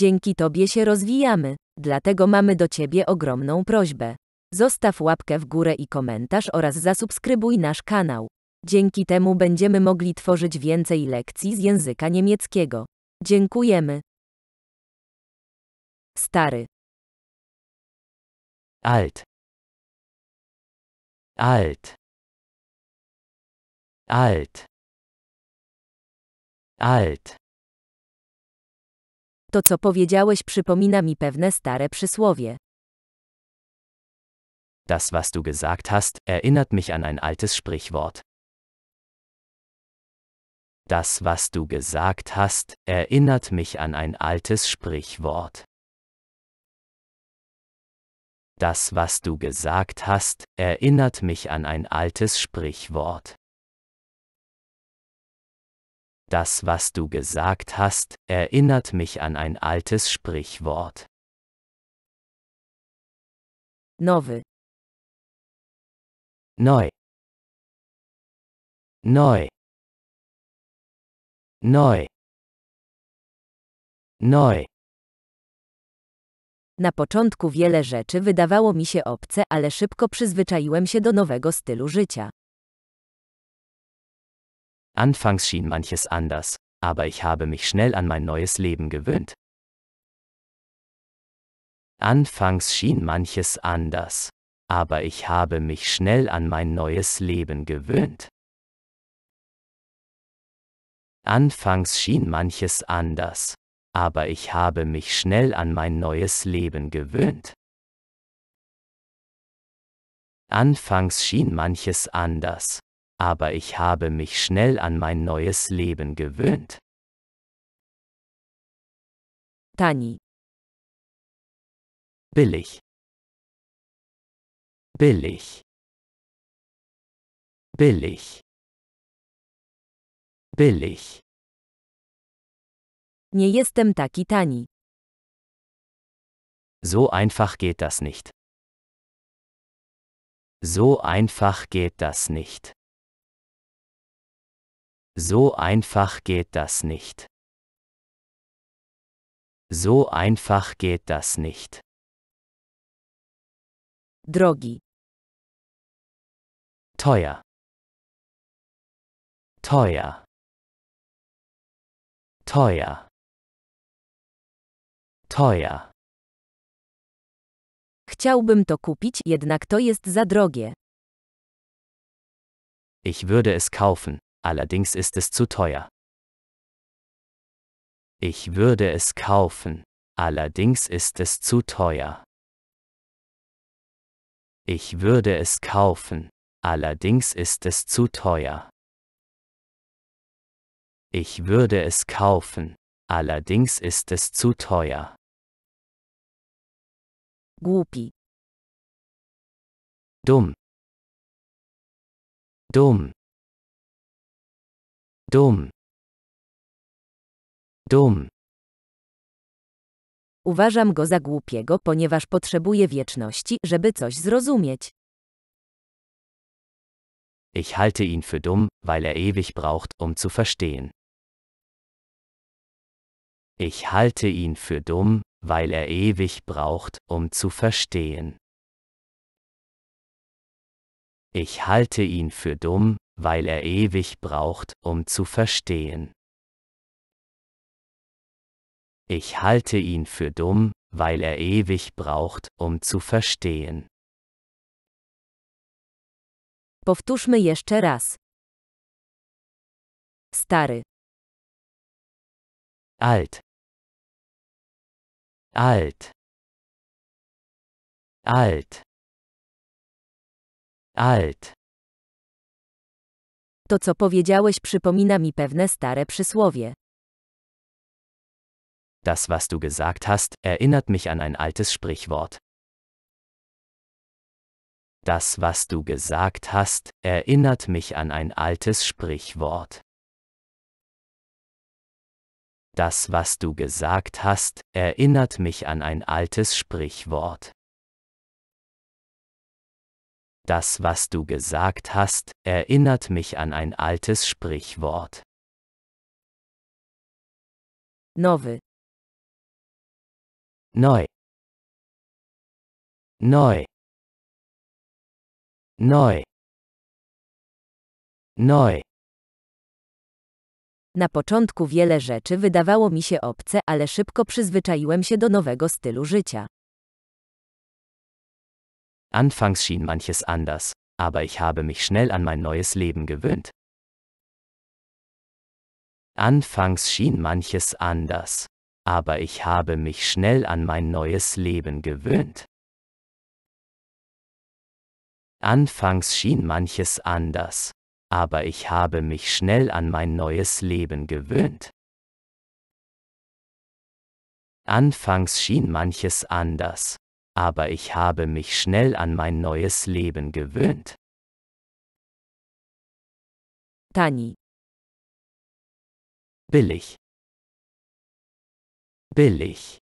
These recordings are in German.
Dzięki Tobie się rozwijamy, dlatego mamy do Ciebie ogromną prośbę. Zostaw łapkę w górę i komentarz oraz zasubskrybuj nasz kanał. Dzięki temu będziemy mogli tworzyć więcej lekcji z języka niemieckiego. Dziękujemy. Stary. Alt. Alt. Alt. Alt. To co powiedziałeś przypomina mi pewne stare przysłowie. Das, was du gesagt hast, erinnert mich an ein altes Sprichwort. Das, was du gesagt hast, erinnert mich an ein altes Sprichwort. Das, was du gesagt hast, erinnert mich an ein altes Sprichwort. Das, was du gesagt hast, erinnert mich an ein altes Sprichwort. Nowy. Neu. Neu. Neu. Neu. Na początku wiele rzeczy wydawało mi się obce, ale szybko przyzwyczaiłem się do nowego stylu życia. Anfangs schien manches anders, aber ich habe mich schnell an mein neues Leben gewöhnt. Anfangs schien manches anders, aber ich habe mich schnell an mein neues Leben gewöhnt. Anfangs schien manches anders, aber ich habe mich schnell an mein neues Leben gewöhnt. Anfangs schien manches anders, aber ich habe mich schnell an mein neues Leben gewöhnt. Tani. Billig. Billig. Billig. Billig. Nie jestem taki tani. So einfach geht das nicht. So einfach geht das nicht. So einfach geht das nicht. So einfach geht das nicht. Drogi. Teuer. Teuer. Teuer. Teuer. Chciałbym to kupić, jednak to jest za drogie. Ich würde es kaufen, allerdings ist es zu teuer. Ich würde es kaufen, allerdings ist es zu teuer. Ich würde es kaufen, allerdings ist es zu teuer. Ich würde es kaufen, allerdings ist es zu teuer. Gupi. Dumm. Dumm. Dum. Dum. Uważam go za głupiego, ponieważ potrzebuje wieczności, żeby coś zrozumieć. Ich halte ihn für dumm, weil er ewig braucht, um zu verstehen. Ich halte ihn für dumm, weil er ewig braucht, um zu verstehen. Ich halte ihn für dumm, weil er ewig braucht, um zu verstehen. Ich halte ihn für dumm, weil er ewig braucht, um zu verstehen. Powtórzmy jeszcze raz. Stary. Alt. Alt. Alt. Alt. To co powiedziałeś przypomina mi pewne stare przysłowie. Das was du gesagt hast, erinnert mich an ein altes Sprichwort. Das was du gesagt hast, erinnert mich an ein altes Sprichwort. Das was du gesagt hast, erinnert mich an ein altes Sprichwort. Das, was du gesagt hast, erinnert mich an ein altes Sprichwort. Nowy. Neu. Neu. Neu. Neu. Na początku wiele rzeczy wydawało mi się obce, ale szybko przyzwyczaiłem się do nowego stylu życia. Anfangs schien manches anders, aber ich habe mich schnell an mein neues Leben gewöhnt. Anfangs schien manches anders, aber ich habe mich schnell an mein neues Leben gewöhnt. Anfangs schien manches anders, aber ich habe mich schnell an mein neues Leben gewöhnt. Anfangs schien manches anders, aber ich habe mich schnell an mein neues Leben gewöhnt. Tani. Billig. Billig.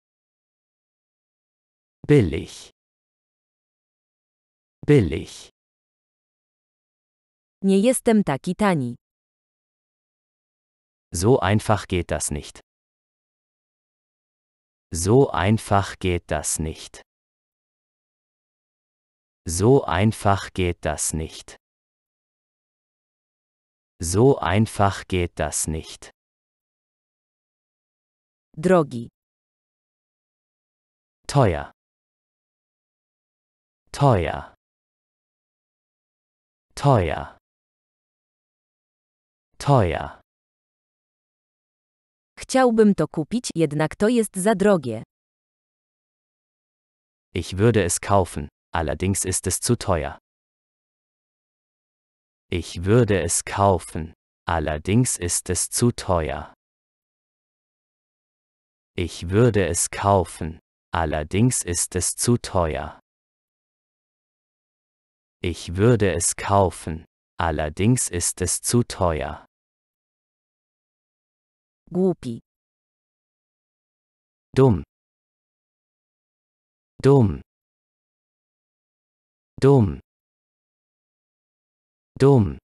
Billig. Billig. Nie jestem taki tani. So einfach geht das nicht. So einfach geht das nicht. So einfach geht das nicht. So einfach geht das nicht. Drogi. Teuer. Teuer. Teuer. Teuer. Chciałbym to kupić, jednak to jest za drogie. Ich würde es kaufen, allerdings ist es zu teuer. Ich würde es kaufen, allerdings ist es zu teuer. Ich würde es kaufen, allerdings ist es zu teuer. Ich würde es kaufen, allerdings ist es zu teuer. Gupi. Dumm. Dumm dumm dumm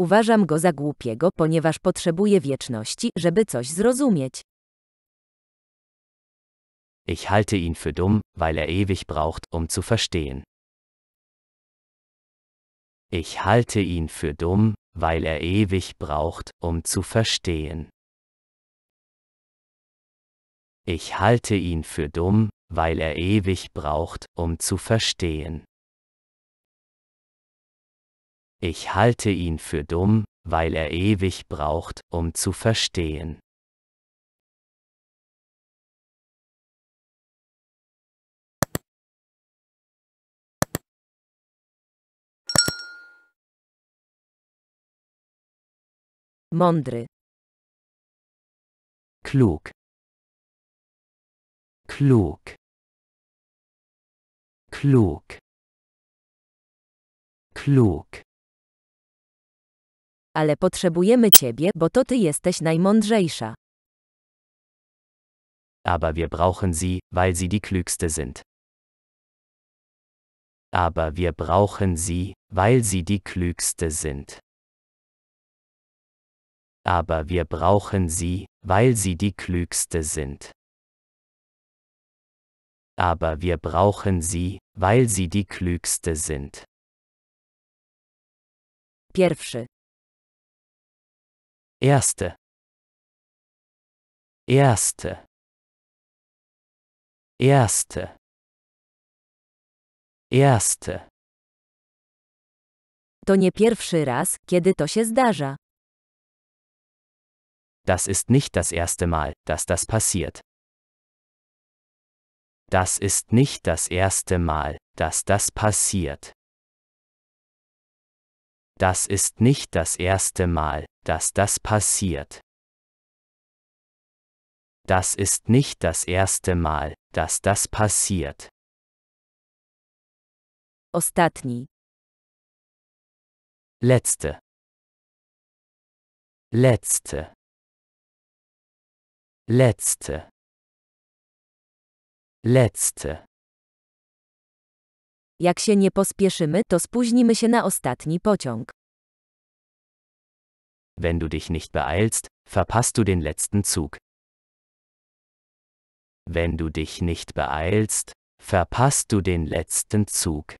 Uważam go za głupiego, ponieważ potrzebuje wieczności, żeby coś zrozumieć. Ich halte ihn für dumm, weil er ewig braucht, um zu verstehen. Ich halte ihn für dumm, weil er ewig braucht, um zu verstehen. Ich halte ihn für dumm, weil er ewig braucht, um zu verstehen. Ich halte ihn für dumm, weil er ewig braucht, um zu verstehen. Mądry. Klug klug klug klug Ale potrzebujemy ciebie, bo to ty jesteś najmądrzejsza. Aber wir brauchen sie, weil sie die klügste sind. Aber wir brauchen sie, weil sie die klügste sind. Aber wir brauchen sie, weil sie die klügste sind aber wir brauchen sie, weil sie die klügste sind. Pierwszy. Erste. Erste. Erste. Erste. To nie pierwszy raz, kiedy to się zdarza. Das ist nicht das erste Mal, dass das passiert. Das ist nicht das erste Mal, dass das passiert. Das ist nicht das erste Mal, dass das passiert. Das ist nicht das erste Mal, dass das passiert. Ostatni. Letzte. Letzte. Letzte. Letzte. Jak się nie pospieszymy, to spóźnimy się na ostatni pociąg. Wenn du dich nicht beeilst, verpasst du den letzten Zug. Wenn du dich nicht beeilst, verpasst du den letzten Zug.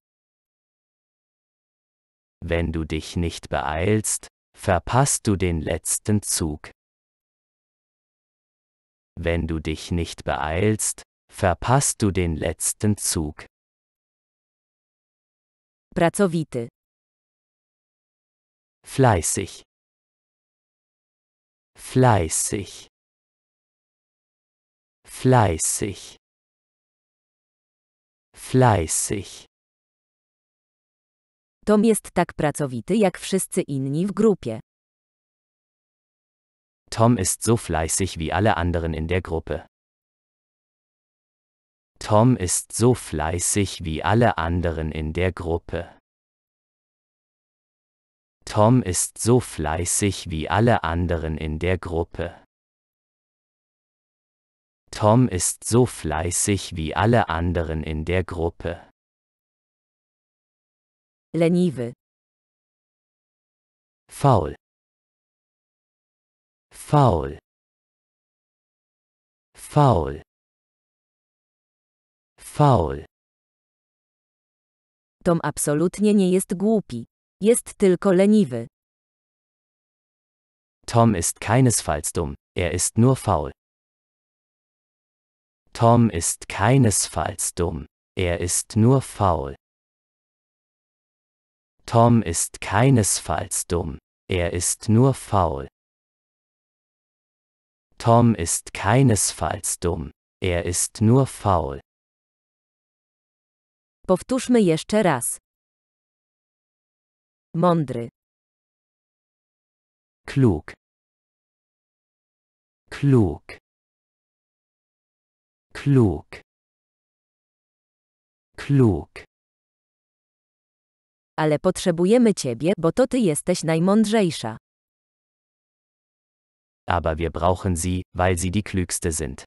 Wenn du dich nicht beeilst, verpasst du den letzten Zug. Wenn du dich nicht beeilst, verpasst du den letzten Zug. Pracowity. Fleißig. Fleißig. Fleißig. Fleißig. Tom jest tak pracowity jak wszyscy inni w grupie. Tom ist so fleißig wie alle anderen in der Gruppe. Tom ist so fleißig wie alle anderen in der Gruppe. Tom ist so fleißig wie alle anderen in der Gruppe. Tom ist so fleißig wie alle anderen in der Gruppe. Lenive. Faul. Faul. Faul faul. Tom absolutnie nie jest głupi. Jest tylko leniwy. Tom ist keinesfalls dumm, er ist nur faul. Tom ist keinesfalls dumm, er ist nur faul. Tom ist keinesfalls dumm, er ist nur faul. Tom ist keinesfalls dumm, er ist nur faul. Powtórzmy jeszcze raz. Mądry. Klug. Klug. Klug. Klug. Ale potrzebujemy ciebie, bo to ty jesteś najmądrzejsza. Aber wir brauchen sie, weil sie die klügste sind.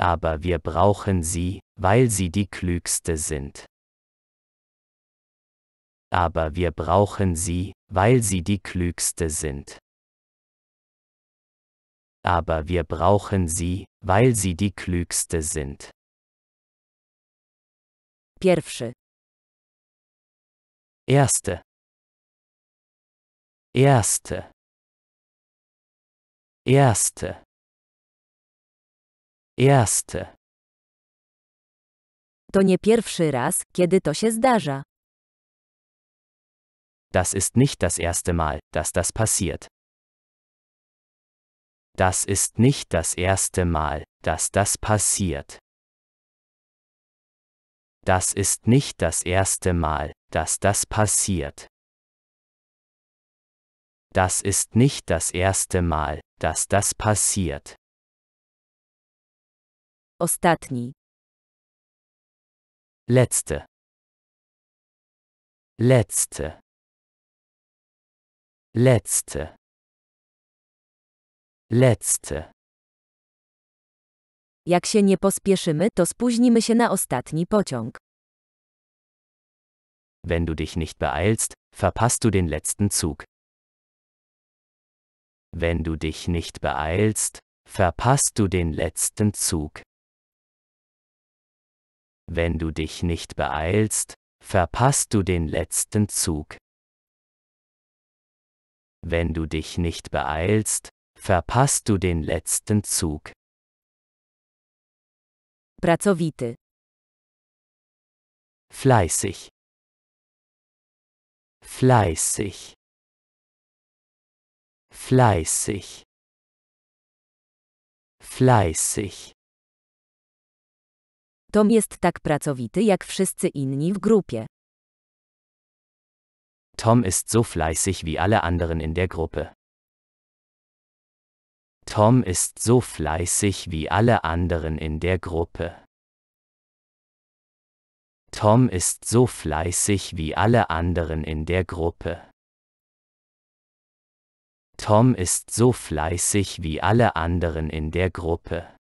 aber wir brauchen sie, weil sie die klügste sind. Aber wir brauchen sie, weil sie die klügste sind. Aber wir brauchen sie, weil sie die klügste sind. Pierwszy. Erste. Erste. Erste. Erste. To nie pierwszy raz, kiedy to się zdarza. Das ist nicht das erste Mal, dass das passiert. Das ist nicht das erste Mal, dass das passiert. Das ist nicht das erste Mal, dass das passiert. Das ist nicht das erste Mal, dass das passiert. Ostatni. Letzte. Letzte. Letzte. Letzte. Jak się nie pospieszymy, to spóźnimy się na ostatni pociąg. Wenn du dich nicht beeilst, verpasst du den letzten Zug. Wenn du dich nicht beeilst, verpasst du den letzten Zug. Wenn du dich nicht beeilst, verpasst du den letzten Zug. Wenn du dich nicht beeilst, verpasst du den letzten Zug. Pracowity. Fleißig. Fleißig. Fleißig. Fleißig. Tom jest tak pracowity jak wszyscy inni w grupie. Tom ist so fleißig wie alle anderen in der Gruppe. Tom ist so fleißig wie alle anderen in der Gruppe. Tom ist so fleißig wie alle anderen in der Gruppe. Tom ist so fleißig wie alle anderen in der Gruppe.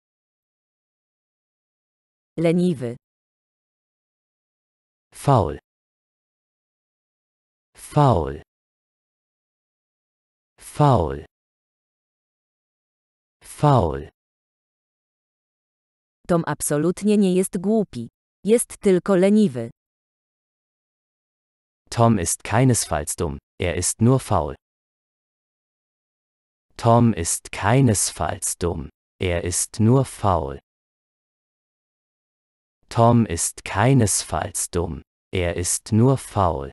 Leniwy. Faul. Faul. Faul. Faul. Tom absolutnie nie jest głupi. Jest tylko leniwy. Tom ist keinesfalls dumm, er ist nur faul. Tom ist keinesfalls dumm, er ist nur faul. Tom ist keinesfalls dumm, er ist nur faul.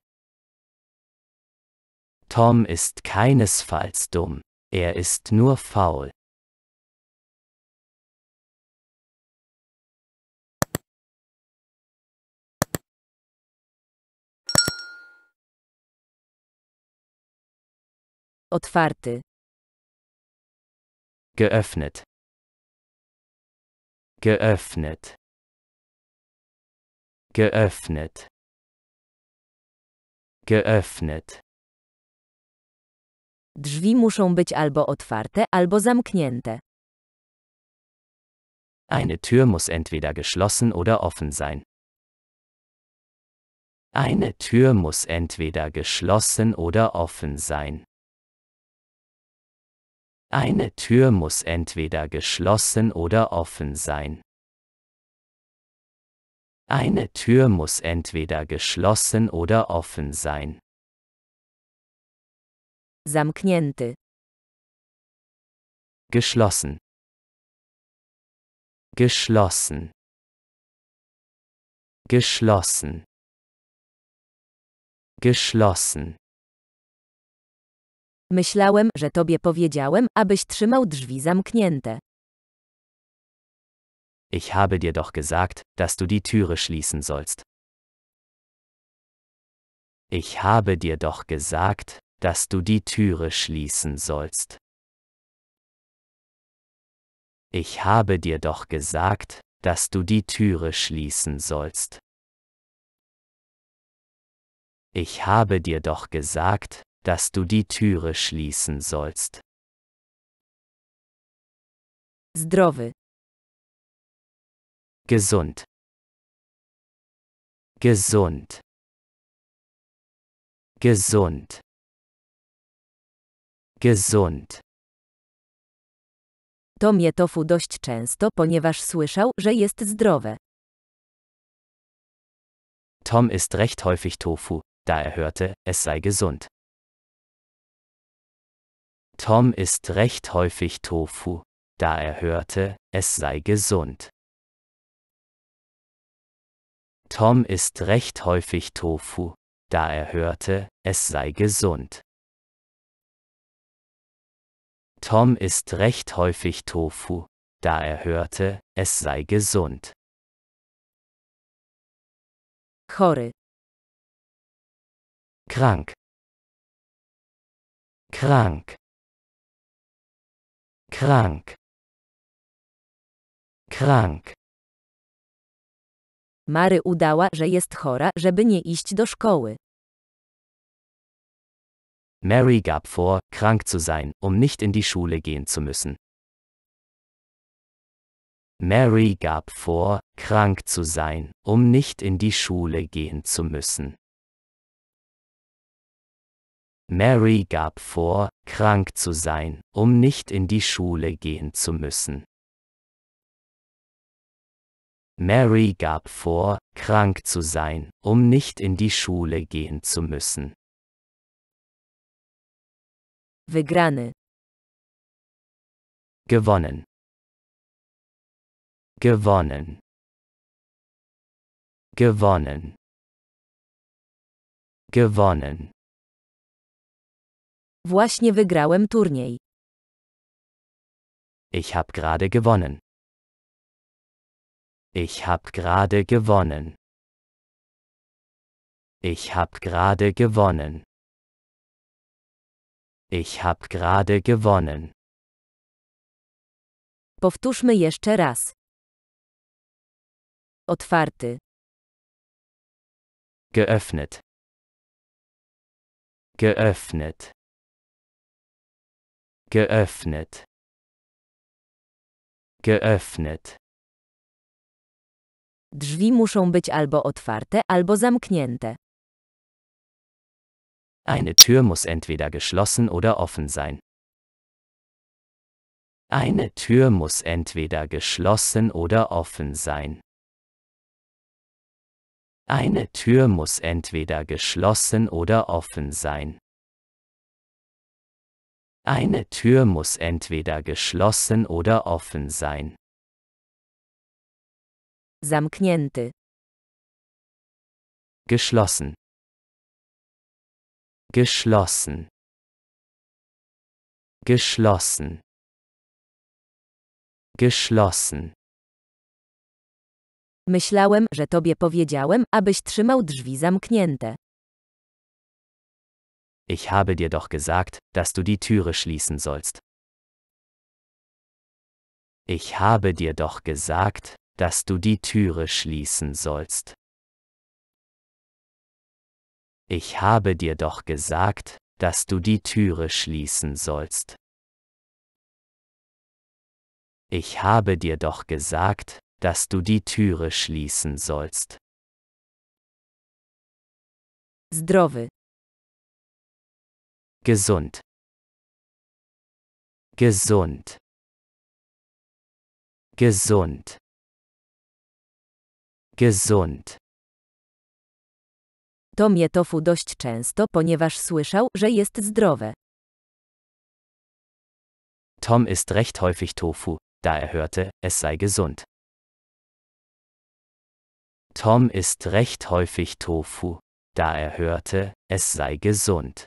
Tom ist keinesfalls dumm, er ist nur faul. Otwarty. Geöffnet. Geöffnet geöffnet geöffnet Drzwi muszą być albo otwarte, albo zamknięte. Eine Tür muss entweder geschlossen oder offen sein. Eine Tür muss entweder geschlossen oder offen sein. Eine Tür muss entweder geschlossen oder offen sein. Eine Tür muss entweder geschlossen oder offen sein. Zamknięty. Geschlossen. Geschlossen. Geschlossen. Geschlossen. Myślałem, że tobie powiedziałem, abyś trzymał drzwi zamknięte ich habe dir doch gesagt, dass du die Türe schließen sollst. Ich habe dir doch gesagt, dass du die Türe schließen sollst. Ich habe dir doch gesagt, dass du die Türe schließen sollst. Ich habe dir doch gesagt, dass du die Türe schließen sollst. Zdrowy. gesund gesund gesund gesund Tom je tofu dość często, ponieważ słyszał, że jest zdrowe. Tom isst recht häufig Tofu, da er hörte, es sei gesund. Tom isst recht häufig Tofu, da er hörte, es sei gesund. Tom isst recht häufig Tofu, da er hörte, es sei gesund. Tom isst recht häufig Tofu, da er hörte, es sei gesund. Chory. Krank. Krank. Krank. Krank. Mary udała, że jest chora, żeby nie iść do szkoły. Mary gab vor, krank zu sein, um nicht in die Schule gehen zu müssen. Mary gab vor, krank zu sein, um nicht in die Schule gehen zu müssen. Mary gab vor, krank zu sein, um nicht in die Schule gehen zu müssen. Mary gab vor, krank zu sein, um nicht in die Schule gehen zu müssen. Wygrany. Gewonnen. Gewonnen. Gewonnen. Gewonnen. Właśnie wygrałem turniej. Ich habe gerade gewonnen. Ich hab gerade gewonnen. Ich hab gerade gewonnen. Ich hab gerade gewonnen. Powtórzmy jeszcze raz. Otwarty. Geöffnet. Geöffnet. Geöffnet. Geöffnet. Drzwi muszą być albo otwarte, albo zamknięte. Eine Tür muss entweder geschlossen oder offen sein. Eine Tür muss entweder geschlossen oder offen sein. Eine Tür muss entweder geschlossen oder offen sein. Eine Tür muss entweder geschlossen oder offen sein. Zamknięty. Geschlossen. Geschlossen. Geschlossen. Geschlossen. Myślałem, że tobie powiedziałem, abyś trzymał drzwi zamknięte. Ich habe dir doch gesagt, dass du die Türe schließen sollst. Ich habe dir doch gesagt, dass du die Türe schließen sollst. Ich habe dir doch gesagt, dass du die Türe schließen sollst. Ich habe dir doch gesagt, dass du die Türe schließen sollst. Zdrowy. Gesund. Gesund. Gesund. Gesund. Tom je tofu dość często, ponieważ słyszał, że jest zdrowe. Tom isst recht häufig Tofu, da er hörte, es sei gesund. Tom isst recht häufig Tofu, da er hörte, es sei gesund.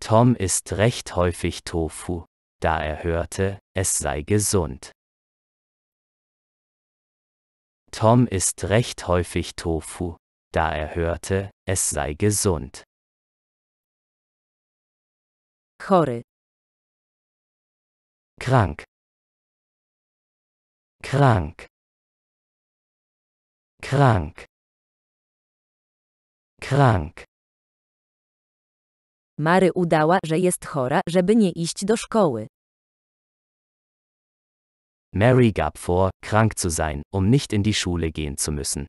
Tom isst recht häufig Tofu, da er hörte, es sei gesund. Tom isst recht häufig Tofu, da er hörte, es sei gesund. Chory. Krank. Krank. Krank. Krank. Mary udała, że jest chora, żeby nie iść do szkoły. Mary gab vor, krank zu sein, um nicht in die Schule gehen zu müssen.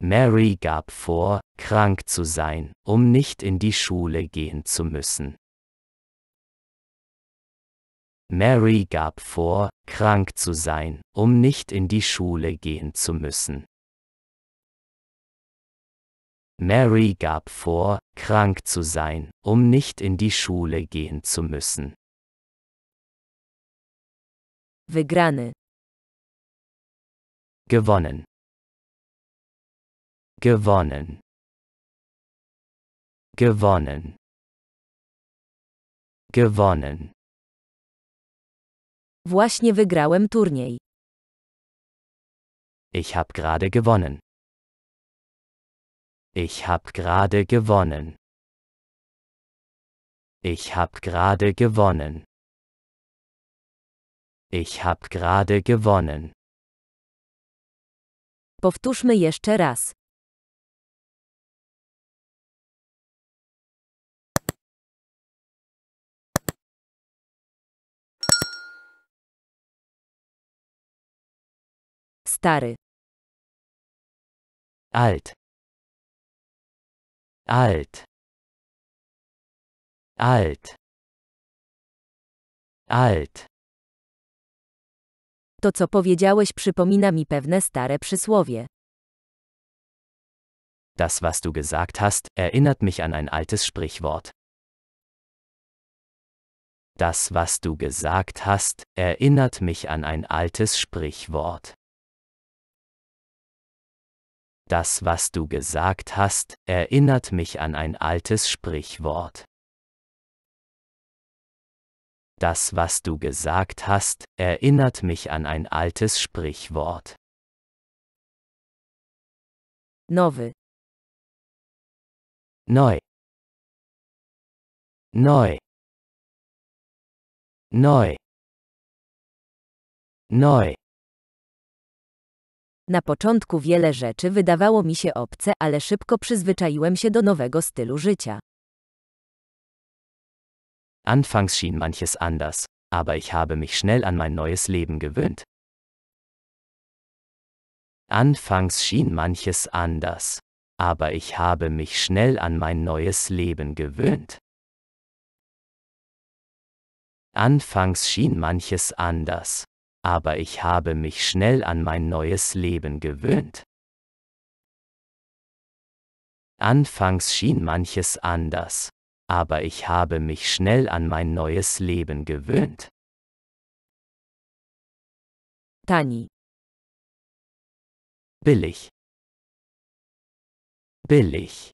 Mary gab vor, krank zu sein, um nicht in die Schule gehen zu müssen. Mary gab vor, krank zu sein, um nicht in die Schule gehen zu müssen. Mary gab vor, krank zu sein, um nicht in die Schule gehen zu müssen. Wygrany. Gewonnen. Gewonnen. Gewonnen. Gewonnen. Właśnie wygrałem turniej. Ich hab gerade gewonnen. Ich hab gerade gewonnen. Ich hab gerade gewonnen. Ich hab gerade gewonnen. Powtórzmy jeszcze raz. Stary. Alt. Alt. Alt. Alt. To co powiedziałeś przypomina mi pewne stare przysłowie. Das, was du gesagt hast, erinnert mich an ein altes Sprichwort. Das, was du gesagt hast, erinnert mich an ein altes Sprichwort. Das, was du gesagt hast, erinnert mich an ein altes Sprichwort. Das, was du gesagt hast, erinnert mich an ein altes Sprichwort. Nowy. Neu. Neu. Neu. Neu. Na początku wiele rzeczy wydawało mi się obce, ale szybko przyzwyczaiłem się do nowego stylu życia. Anfangs schien manches anders, aber ich habe mich schnell an mein neues Leben gewöhnt. Anfangs schien manches anders, aber ich habe mich schnell an mein neues Leben gewöhnt. Anfangs schien manches anders, aber ich habe mich schnell an mein neues Leben gewöhnt. Anfangs schien manches anders, aber ich habe mich schnell an mein neues Leben gewöhnt. Tani. Billig. Billig.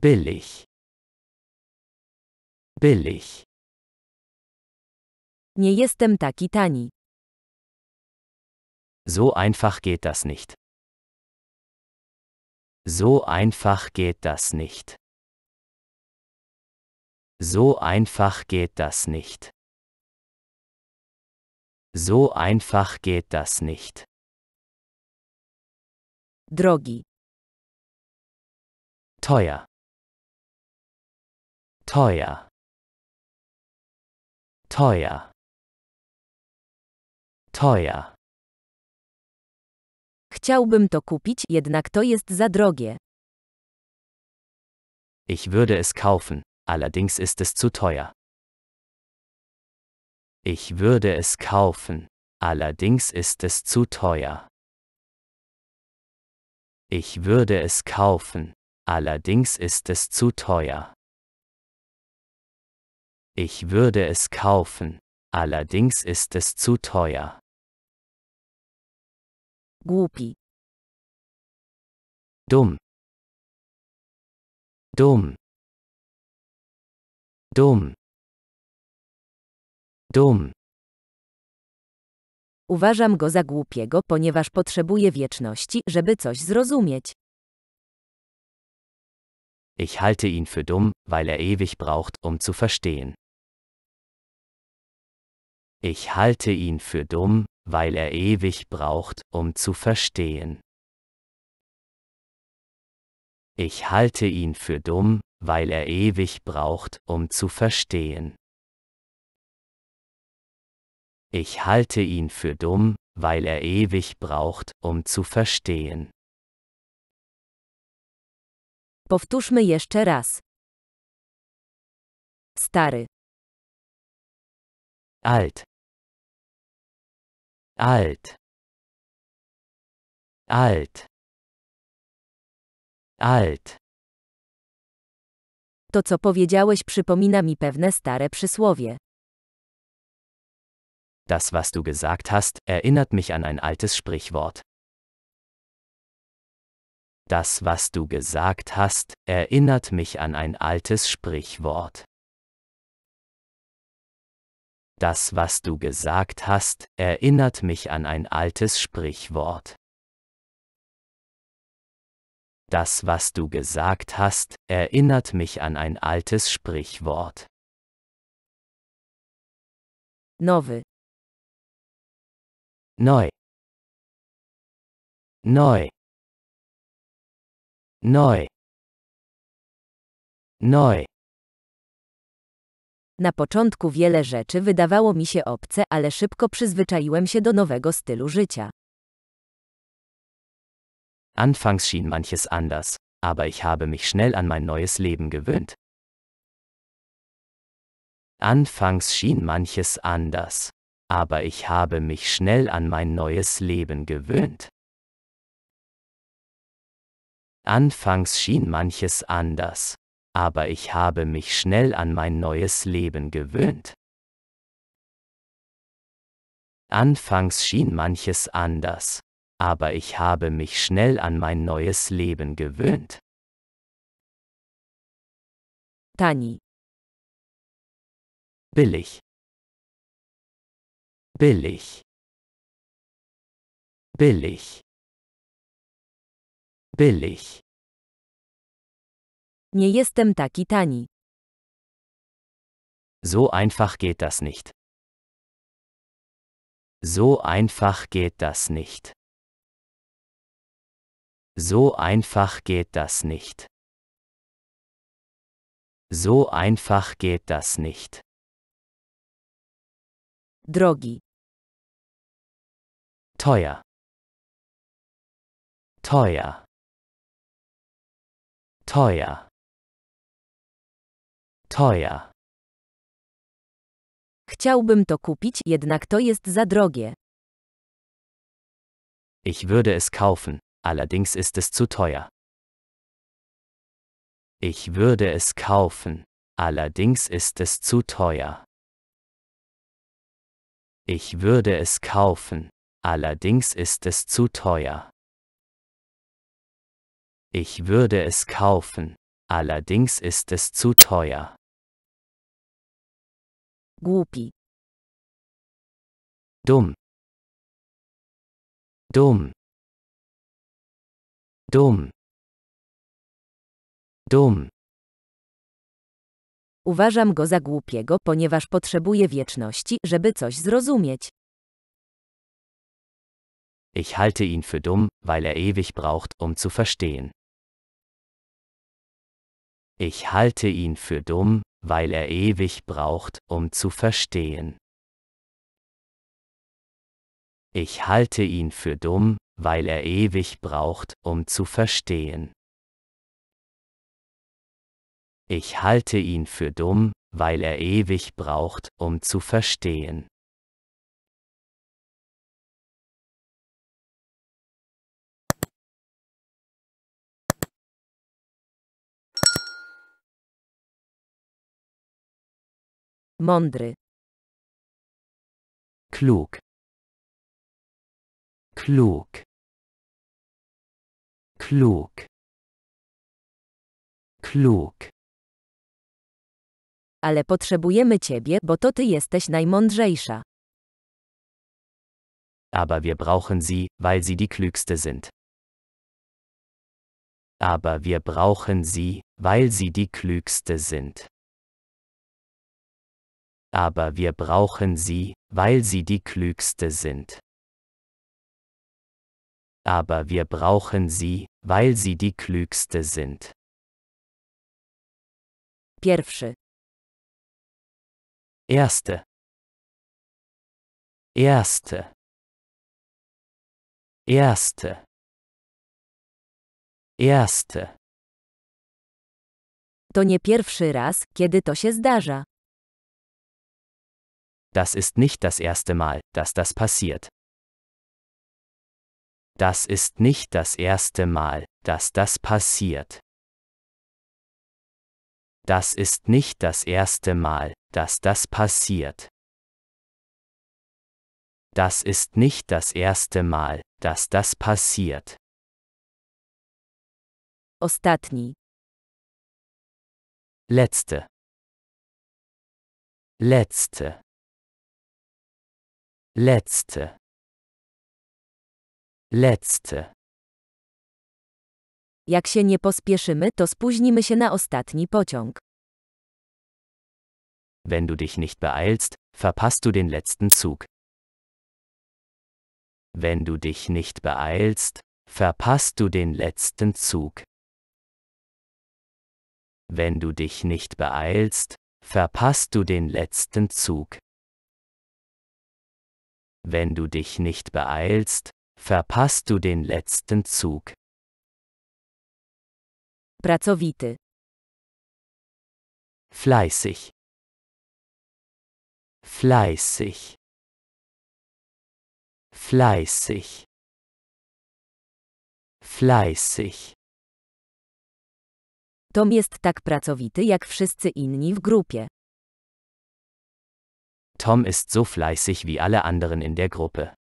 Billig. Billig. Nie jestem taki tani. So einfach geht das nicht. So einfach geht das nicht. So einfach geht das nicht. So einfach geht das nicht. Drogi. Teuer. Teuer. Teuer. Teuer. Chciałbym to kupić, jednak to jest za drogie. Ich würde es kaufen, allerdings ist es zu teuer. Ich würde es kaufen, allerdings ist es zu teuer. Ich würde es kaufen, allerdings ist es zu teuer. Ich würde es kaufen, allerdings ist es zu teuer. Gupi. Dumm. Dumm. Dum. Dum. Uważam go za głupiego, ponieważ potrzebuje wieczności, żeby coś zrozumieć. Ich halte ihn für dumm, weil er ewig braucht, um zu verstehen. Ich halte ihn für dumm, weil er ewig braucht, um zu verstehen. Ich halte ihn für dumm, weil er ewig braucht, um zu verstehen. Ich halte ihn für dumm, weil er ewig braucht, um zu verstehen. Powtórzmy jeszcze raz. Stary. Alt. Alt. Alt. Alt. To co powiedziałeś przypomina mi pewne stare przysłowie. Das, was du gesagt hast, erinnert mich an ein altes Sprichwort. Das, was du gesagt hast, erinnert mich an ein altes Sprichwort. Das, was du gesagt hast, erinnert mich an ein altes Sprichwort. Das, was du gesagt hast, erinnert mich an ein altes Sprichwort. Nowy. Neu. Neu. Neu. Neu. Na początku wiele rzeczy wydawało mi się obce, ale szybko przyzwyczaiłem się do nowego stylu życia. Anfangs schien manches anders, aber ich habe mich schnell an mein neues Leben gewöhnt. Anfangs schien manches anders, aber ich habe mich schnell an mein neues Leben gewöhnt. Anfangs schien manches anders, aber ich habe mich schnell an mein neues Leben gewöhnt. Anfangs schien manches anders, aber ich habe mich schnell an mein neues Leben gewöhnt. Tani. Billig. Billig. Billig. Billig. Nie jestem taki tani. So einfach geht das nicht. So einfach geht das nicht. So einfach geht das nicht. So einfach geht das nicht. Drogi. Teuer. Teuer. Teuer. Teuer. Chciałbym to kupić, jednak to jest za drogie. Ich würde es kaufen, allerdings ist es zu teuer. Ich würde es kaufen, allerdings ist es zu teuer. Ich würde es kaufen, allerdings ist es zu teuer. Ich würde es kaufen, allerdings ist es zu teuer. Gupi. Dumm. Dumm. Dum. Dum. Uważam go za głupiego, ponieważ potrzebuje wieczności, żeby coś zrozumieć. Ich halte ihn für dumm, weil er ewig braucht, um zu verstehen. Ich halte ihn für dumm, weil er ewig braucht, um zu verstehen. Ich halte ihn für dumm, weil er ewig braucht, um zu verstehen. Ich halte ihn für dumm, weil er ewig braucht, um zu verstehen. Mądry. Klug. Klug klug klug Ale potrzebujemy ciebie, bo to ty jesteś najmądrzejsza. Aber wir brauchen sie, weil sie die klügste sind. Aber wir brauchen sie, weil sie die klügste sind. Aber wir brauchen sie, weil sie die klügste sind. Aber wir brauchen sie, weil sie die klügste sind. Pierwszy. Erste. Erste. Erste. Erste. To nie pierwszy raz, kiedy to się zdarza. Das ist nicht das erste Mal, dass das passiert. Das ist nicht das erste Mal, dass das passiert. Das ist nicht das erste Mal, dass das passiert. Das ist nicht das erste Mal, dass das passiert. Ostatni. Letzte. Letzte. Letzte. Letzte. Jak się nie pospieszymy, to spóźnimy się na ostatni pociąg. Wenn du dich nicht beeilst, verpasst du den letzten Zug. Wenn du dich nicht beeilst, verpasst du den letzten Zug. Wenn du dich nicht beeilst, verpasst du den letzten Zug. Wenn du dich nicht beeilst, verpasst du den letzten Zug. Pracowity. Fleißig. Fleißig. Fleißig. Fleißig. Tom jest tak pracowity jak wszyscy inni w grupie. Tom ist so fleißig wie alle anderen in der Gruppe.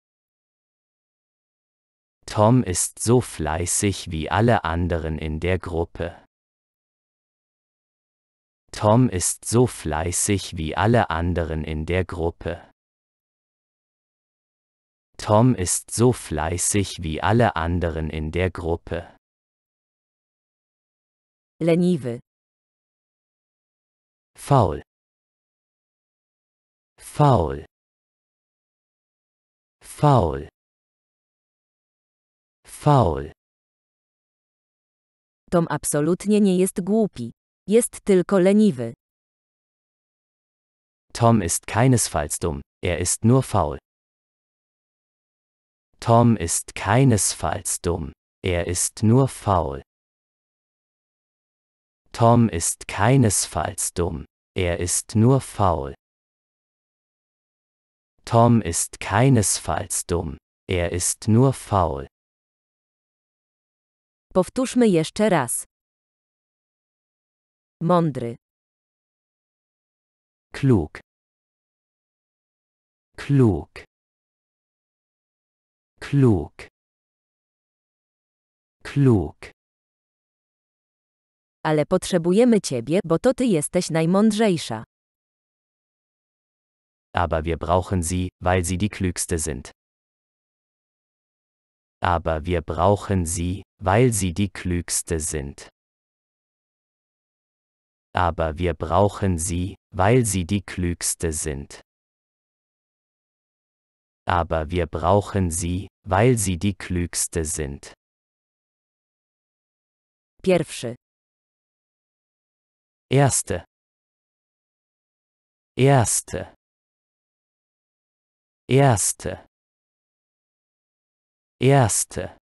Tom ist so fleißig wie alle anderen in der Gruppe. Tom ist so fleißig wie alle anderen in der Gruppe. Tom ist so fleißig wie alle anderen in der Gruppe. Lenive. Faul. Faul. Faul faul. Tom absolutnie nie jest głupi. Jest tylko leniwy. Tom ist keinesfalls dumm, er ist nur faul. Tom ist keinesfalls dumm, er ist nur faul. Tom ist keinesfalls dumm, er ist nur faul. Tom ist keinesfalls dumm, er ist nur faul. Powtórzmy jeszcze raz. Mądry. Klug. Klug. Klug. Klug. Ale potrzebujemy ciebie, bo to ty jesteś najmądrzejsza. Aber wir brauchen sie, weil sie die klügste sind. Aber wir brauchen sie, weil sie die klügste sind. Aber wir brauchen sie, weil sie die klügste sind. Aber wir brauchen sie, weil sie die klügste sind. Pierwszy. Erste. Erste. Erste. Erste.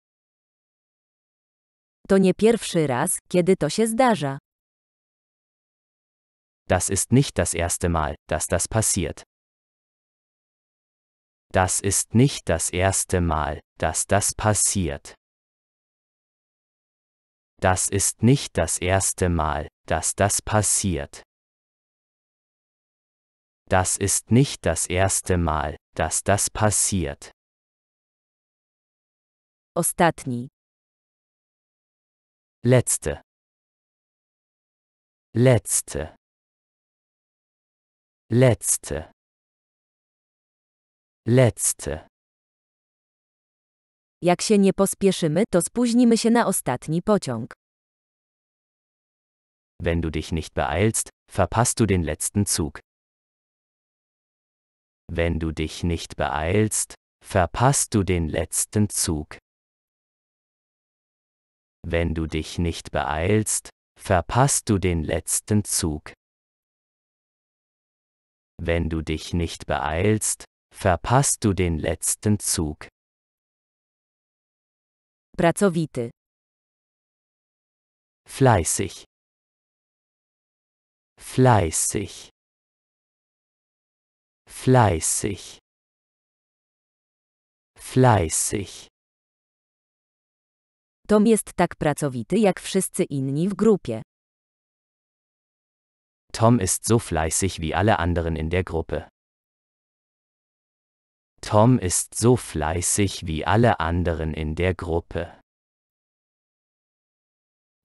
To nie pierwszy raz, kiedy to się zdarza. Das ist nicht das erste Mal, dass das passiert. Das ist nicht das erste Mal, dass das passiert. Das ist nicht das erste Mal, dass das passiert. Das ist nicht das erste Mal, dass das passiert. Ostatni. Letzte. Letzte. Letzte. Letzte. Jak się nie pospieszymy, to spóźnimy się na ostatni pociąg. Wenn du dich nicht beeilst, verpasst du den letzten Zug. Wenn du dich nicht beeilst, verpasst du den letzten Zug. Wenn du dich nicht beeilst, verpasst du den letzten Zug. Wenn du dich nicht beeilst, verpasst du den letzten Zug. Pracowity. Fleißig. Fleißig. Fleißig. Fleißig. Tom jest tak pracowity jak wszyscy inni w grupie. Tom ist so fleißig wie alle anderen in der Gruppe. Tom ist so fleißig wie alle anderen in der Gruppe.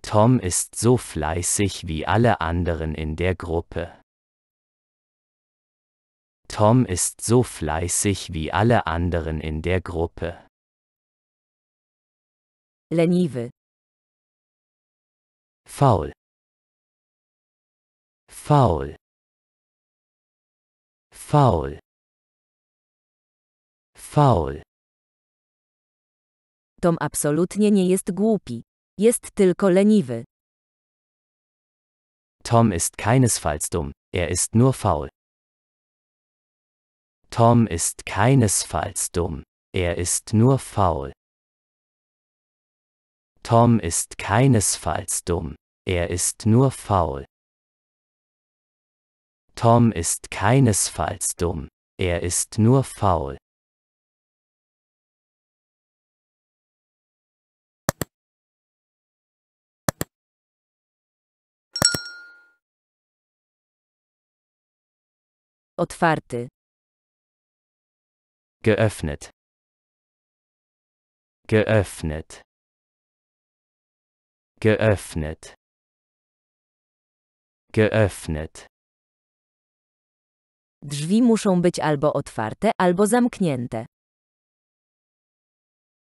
Tom ist so fleißig wie alle anderen in der Gruppe. Tom ist so fleißig wie alle anderen in der Gruppe. Leniwy. Faul. Faul. Faul. Faul. Tom absolutnie nie jest głupi. Jest tylko leniwy. Tom ist keinesfalls dumm. Er ist nur faul. Tom ist keinesfalls dumm. Er ist nur faul. Tom ist keinesfalls dumm, er ist nur faul. Tom ist keinesfalls dumm, er ist nur faul. Otwarty. Geöffnet. Geöffnet geöffnet geöffnet Drzwi muszą być albo otwarte, albo zamknięte.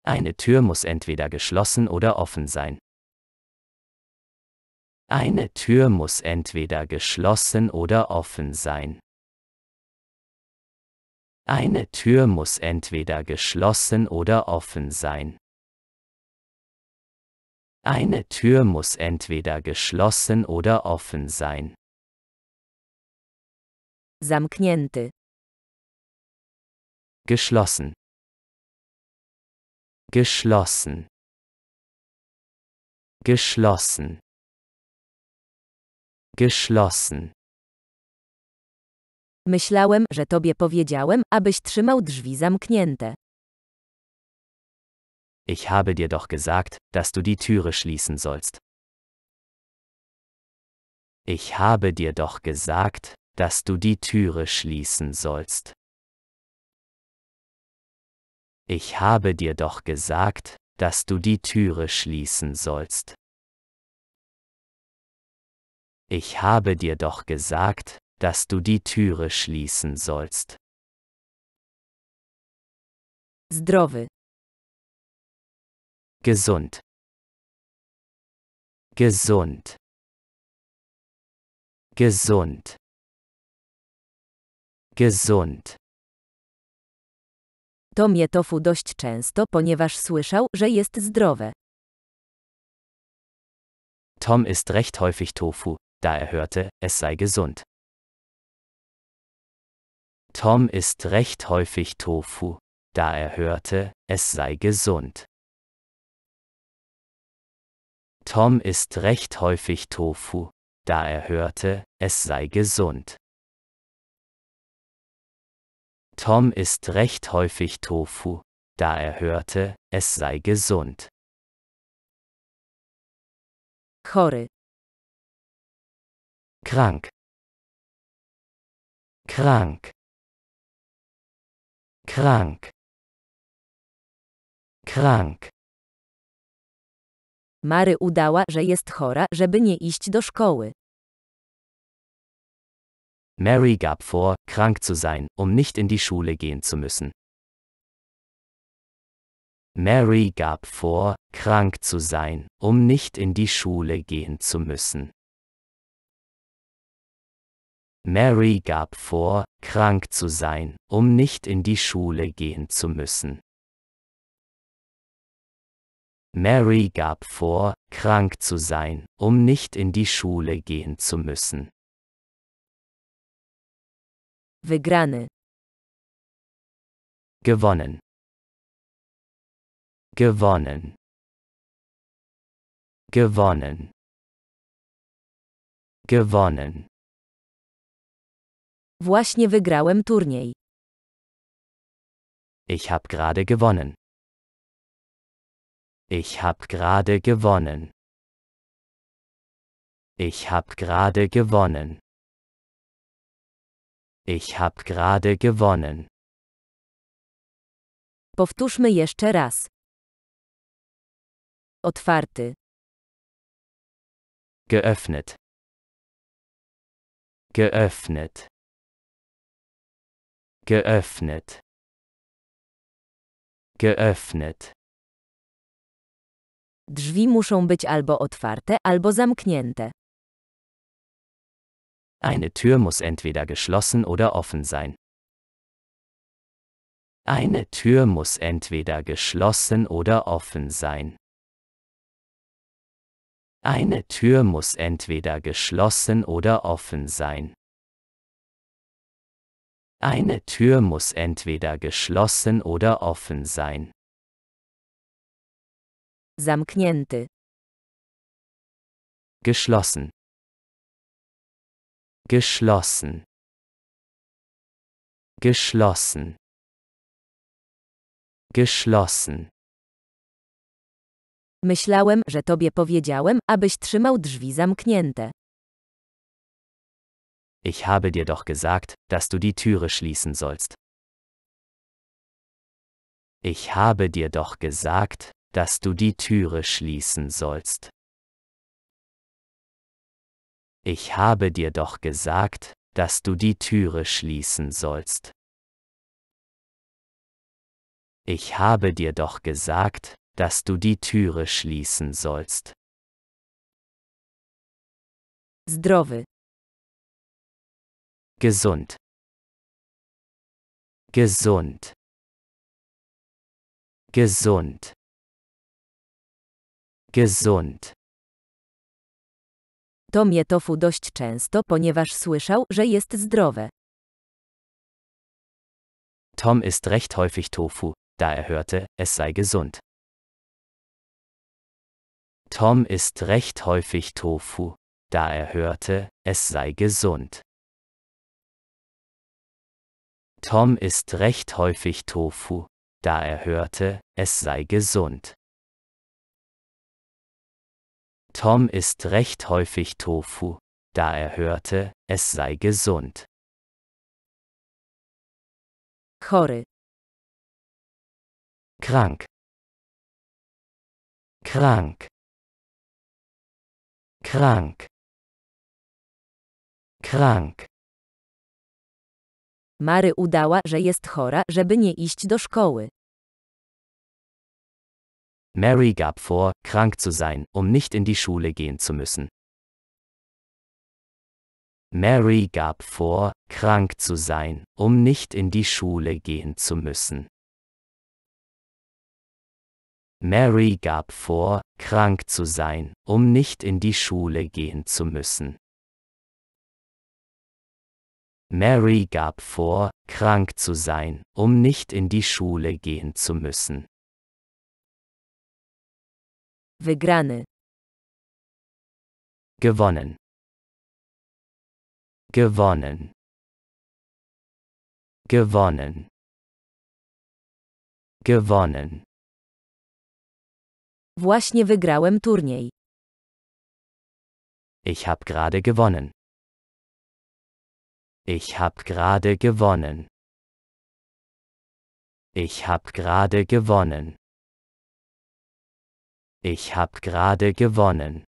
Eine Tür muss entweder geschlossen oder offen sein. Eine Tür muss entweder geschlossen oder offen sein. Eine Tür muss entweder geschlossen oder offen sein. Eine Tür muss entweder geschlossen oder offen sein. Zamknięty. Geschlossen. Geschlossen. Geschlossen. Geschlossen. Myślałem, że tobie powiedziałem, abyś trzymał drzwi zamknięte ich habe dir doch gesagt, dass du die Türe schließen sollst. Ich habe dir doch gesagt, dass du die Türe schließen sollst. Ich habe dir doch gesagt, dass du die Türe schließen sollst. Ich habe dir doch gesagt, dass du die Türe schließen sollst. Zdrowy. Gesund. Gesund. Gesund. Gesund. Tom je tofu dość często, ponieważ słyszał, że jest zdrowe. Tom isst recht häufig Tofu, da er hörte, es sei gesund. Tom isst recht häufig Tofu, da er hörte, es sei gesund. Tom isst recht häufig Tofu, da er hörte, es sei gesund. Tom isst recht häufig Tofu, da er hörte, es sei gesund. Chory. Krank. Krank. Krank. Krank. Mary udała, że jest chora, żeby nie iść do szkoły. Mary gab vor, krank zu sein, um nicht in die Schule gehen zu müssen. Mary gab vor, krank zu sein, um nicht in die Schule gehen zu müssen. Mary gab vor, krank zu sein, um nicht in die Schule gehen zu müssen. Mary gab vor, krank zu sein, um nicht in die Schule gehen zu müssen. Wygrany. Gewonnen. Gewonnen. Gewonnen. Gewonnen. Właśnie wygrałem turniej. Ich habe gerade gewonnen. Ich hab gerade gewonnen. Ich hab gerade gewonnen. Ich hab gerade gewonnen. Powtórzmy jeszcze raz. Otwarty. Geöffnet. Geöffnet. Geöffnet. Geöffnet. Drzwi muszą być albo otwarte, albo zamknięte. Eine Tür muss entweder geschlossen oder offen sein. Eine Tür muss entweder geschlossen oder offen sein. Eine Tür muss entweder geschlossen oder offen sein. Eine Tür muss entweder geschlossen oder offen sein. Zamknięty. Geschlossen. Geschlossen. Geschlossen. Geschlossen. Myślałem, że tobie powiedziałem, abyś trzymał drzwi zamknięte. Ich habe dir doch gesagt, dass du die Türe schließen sollst. Ich habe dir doch gesagt, dass du die Türe schließen sollst. Ich habe dir doch gesagt, dass du die Türe schließen sollst. Ich habe dir doch gesagt, dass du die Türe schließen sollst. Zdrowy. Gesund. Gesund. Gesund. Gesund. Tom je tofu dość często, ponieważ słyszał, że jest zdrowe. Tom isst recht häufig Tofu, da er hörte, es sei gesund. Tom isst recht häufig Tofu, da er hörte, es sei gesund. Tom isst recht häufig Tofu, da er hörte, es sei gesund. Tom isst recht häufig Tofu, da er hörte, es sei gesund. Chory. Krank. Krank. Krank. Krank. Mary udała, że jest chora, żeby nie iść do szkoły. Mary gab vor, krank zu sein, um nicht in die Schule gehen zu müssen. Mary gab vor, krank zu sein, um nicht in die Schule gehen zu müssen. Mary gab vor, krank zu sein, um nicht in die Schule gehen zu müssen. Mary gab vor, krank zu sein, um nicht in die Schule gehen zu müssen. Wygrany. Gewonnen. Gewonnen. Gewonnen. Gewonnen. Właśnie wygrałem turniej. Ich hab gerade gewonnen. Ich hab gerade gewonnen. Ich hab gerade gewonnen. Ich hab gerade gewonnen.